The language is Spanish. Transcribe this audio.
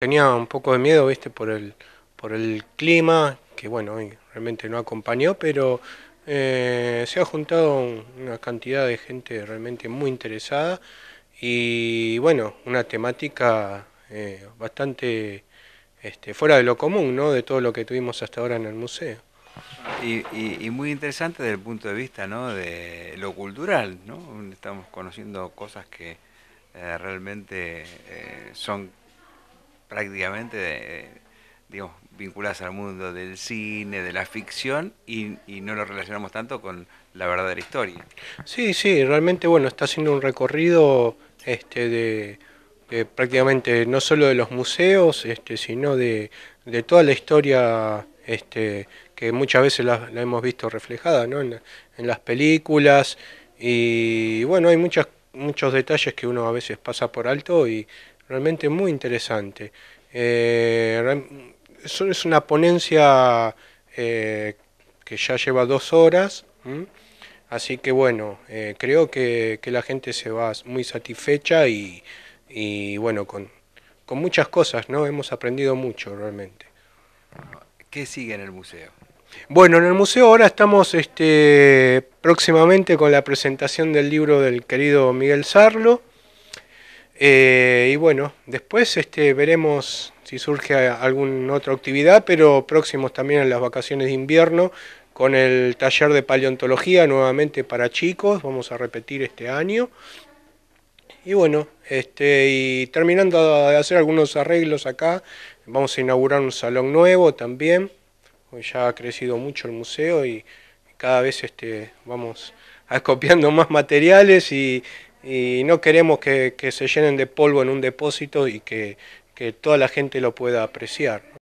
Tenía un poco de miedo, viste, por el, por el clima, que bueno, realmente no acompañó, pero eh, se ha juntado una cantidad de gente realmente muy interesada y bueno, una temática eh, bastante este, fuera de lo común, ¿no? De todo lo que tuvimos hasta ahora en el museo. Y, muy interesante desde el punto de vista ¿no? de lo cultural, ¿no? Estamos conociendo cosas que eh, realmente son prácticamente, eh, digamos, vinculadas al mundo del cine, de la ficción, y, no lo relacionamos tanto con la verdadera historia. Sí, sí, realmente, bueno, está haciendo un recorrido este, de, prácticamente no solo de los museos, este, sino de, toda la historia este, que muchas veces la, hemos visto reflejada ¿no? en, en, las películas, y bueno, hay muchas muchos detalles que uno a veces pasa por alto y realmente muy interesante. Eh, es una ponencia eh, que ya lleva dos horas, así que bueno, eh, creo que, la gente se va muy satisfecha y, bueno, con, muchas cosas, ¿no? Hemos aprendido mucho realmente. ¿Qué sigue en el museo? Bueno, en el museo ahora estamos este, próximamente con la presentación del libro del querido Miguel Sarlo. Eh, y bueno, después este, veremos si surge alguna otra actividad, pero próximos también a las vacaciones de invierno con el taller de paleontología nuevamente para chicos, vamos a repetir este año. Y bueno, este, y terminando de hacer algunos arreglos acá, vamos a inaugurar un salón nuevo también, ya ha crecido mucho el museo y cada vez este, vamos acopiando más materiales y y no queremos que, se llenen de polvo en un depósito y que, toda la gente lo pueda apreciar.